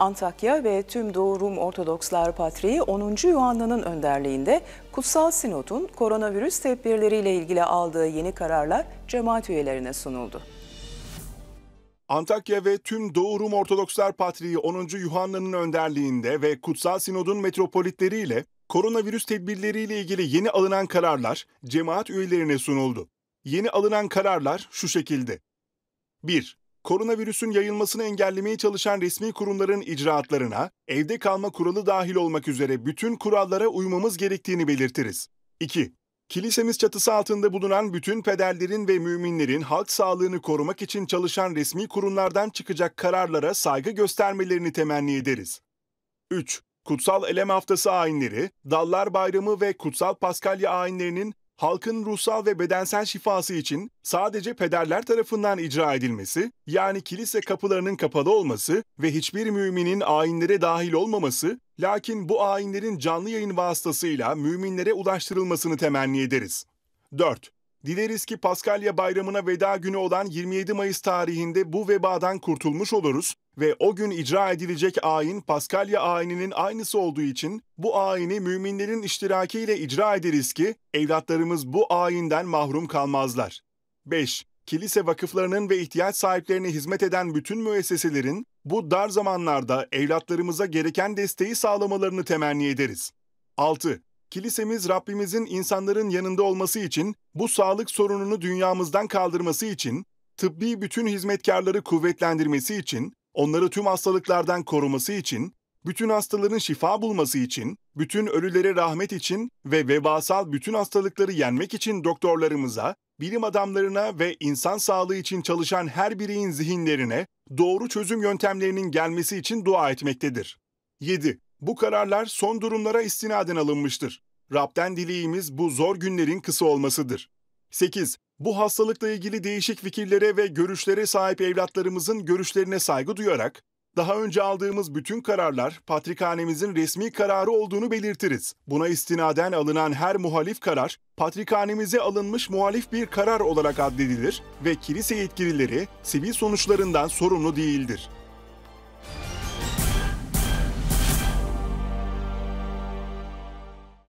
Antakya ve tüm Doğu Rum Ortodokslar Patriği 10. Yuhanna'nın önderliğinde Kutsal Sinod'un koronavirüs tedbirleriyle ilgili aldığı yeni kararlar cemaat üyelerine sunuldu. Antakya ve tüm Doğu Rum Ortodokslar Patriği 10. Yuhanna'nın önderliğinde ve Kutsal Sinod'un metropolitleriyle koronavirüs tedbirleriyle ilgili yeni alınan kararlar cemaat üyelerine sunuldu. Yeni alınan kararlar şu şekilde. 1 koronavirüsün yayılmasını engellemeye çalışan resmi kurumların icraatlarına, evde kalma kuralı dahil olmak üzere bütün kurallara uymamız gerektiğini belirtiriz. 2. Kilisemiz çatısı altında bulunan bütün pederlerin ve müminlerin halk sağlığını korumak için çalışan resmi kurumlardan çıkacak kararlara saygı göstermelerini temenni ederiz. 3. Kutsal Elem Haftası ayinleri, Dallar Bayramı ve Kutsal Paskalya ayinlerinin halkın ruhsal ve bedensel şifası için sadece pederler tarafından icra edilmesi, yani kilise kapılarının kapalı olması ve hiçbir müminin ayinlere dahil olmaması, lakin bu ayinlerin canlı yayın vasıtasıyla müminlere ulaştırılmasını temenni ederiz. 4. Dileriz ki Paskalya Bayramı'na veda günü olan 27 Mayıs tarihinde bu vebadan kurtulmuş oluruz ve o gün icra edilecek ayin Paskalya ayininin aynısı olduğu için bu ayini müminlerin iştirakiyle icra ederiz ki evlatlarımız bu ayinden mahrum kalmazlar. 5. Kilise vakıflarının ve ihtiyaç sahiplerine hizmet eden bütün müesseselerin bu dar zamanlarda evlatlarımıza gereken desteği sağlamalarını temenni ederiz. 6. Kilisemiz Rabbimizin insanların yanında olması için, bu sağlık sorununu dünyamızdan kaldırması için, tıbbi bütün hizmetkarları kuvvetlendirmesi için, onları tüm hastalıklardan koruması için, bütün hastaların şifa bulması için, bütün ölülere rahmet için ve vebasal bütün hastalıkları yenmek için doktorlarımıza, bilim adamlarına ve insan sağlığı için çalışan her bireyin zihinlerine doğru çözüm yöntemlerinin gelmesi için dua etmektedir. 7. Bu kararlar son durumlara istinaden alınmıştır. Rab'den dileğimiz bu zor günlerin kısa olmasıdır. 8. Bu hastalıkla ilgili değişik fikirlere ve görüşlere sahip evlatlarımızın görüşlerine saygı duyarak, daha önce aldığımız bütün kararlar patrikhanemizin resmi kararı olduğunu belirtiriz. Buna istinaden alınan her muhalif karar, patrikhanemize alınmış muhalif bir karar olarak addedilir ve kilise yetkilileri sivil sonuçlarından sorumlu değildir.